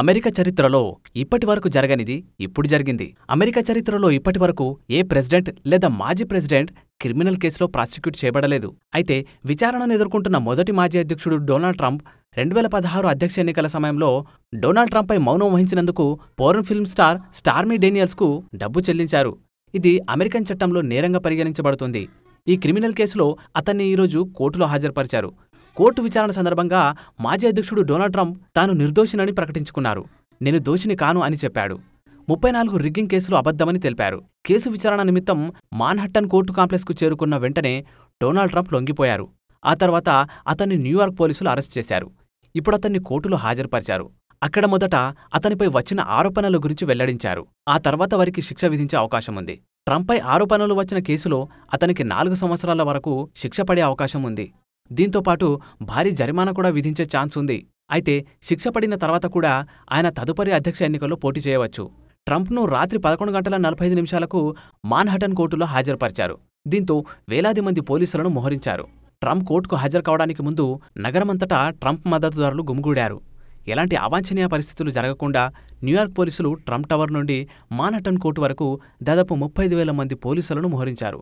America చరిత్రలో ఇప్పటివరకు జరగనిది ఇప్పుడు జరిగింది అమెరికా చరిత్రలో ఇప్పటివరకు ఏ ప్రెసిడెంట్ లేదా మాజీ ప్రెసిడెంట్ క్రిమినల్ కేసులో ప్రాసిక్యూట్ చేయబడలేదు అయితే విచారణను ఎదుర్కొంటున్న మొదటి మాజీ అధ్యక్షుడు డొనాల్డ్ ట్రంప్ రెండు వేల పదహారు అధ్యక్ష ఎన్నికల సమయంలో డొనాల్డ్ ట్రంప్పై మౌనం వహించినందుకు పోరన్ ఫిల్మ్ స్టార్ స్టార్మీ డేనియల్స్కు డబ్బు చెల్లించారు ఇది అమెరికన్ చట్టంలో నేరంగా పరిగణించబడుతుంది ఈ క్రిమినల్ కేసులో అతన్ని ఈరోజు కోర్టులో హాజరుపరిచారు కోర్టు విచారణ సందర్భంగా మాజీ అధ్యక్షుడు డొనాల్డ్ ట్రంప్ తాను నిర్దోషినని ప్రకటించుకున్నారు నేను దోషిని కాను అని చెప్పాడు ముప్పై నాలుగు రిగ్గింగ్ కేసులు అబద్ధమని తెలిపారు కేసు విచారణ నిమిత్తం మాన్హట్టన్ కోర్టు కాంప్లెక్స్కు చేరుకున్న వెంటనే డొనాల్డ్ ట్రంప్ లొంగిపోయారు ఆ తర్వాత అతన్ని న్యూయార్క్ పోలీసులు అరెస్ట్ చేశారు ఇప్పుడు అతన్ని కోర్టులో హాజరుపరిచారు అక్కడ మొదట అతనిపై వచ్చిన ఆరోపణల గురించి వెల్లడించారు ఆ తర్వాత వారికి శిక్ష విధించే అవకాశం ఉంది ట్రంప్పై ఆరోపణలు వచ్చిన కేసులో అతనికి నాలుగు సంవత్సరాల వరకు శిక్ష పడే అవకాశం ఉంది దీంతోపాటు భారీ జరిమానా కూడా విధించే ఛాన్స్ ఉంది అయితే శిక్ష పడిన తర్వాత కూడా ఆయన తదుపరి అధ్యక్ష ఎన్నికల్లో పోటీ చేయవచ్చు ట్రంప్ను రాత్రి పదకొండు గంటల నలభై ఐదు నిమిషాలకు మాన్హటన్ కోర్టులో హాజరుపరిచారు దీంతో వేలాది మంది పోలీసులను మోహరించారు ట్రంప్ కోర్టుకు హాజరు కావడానికి ముందు నగరమంతటా ట్రంప్ మద్దతుదారులు గుమిగూడారు ఎలాంటి అవాంఛనీయ పరిస్థితులు జరగకుండా న్యూయార్క్ పోలీసులు ట్రంప్ టవర్ నుండి మాన్హటన్ కోర్టు వరకు దాదాపు ముప్పై వేల మంది పోలీసులను మోహరించారు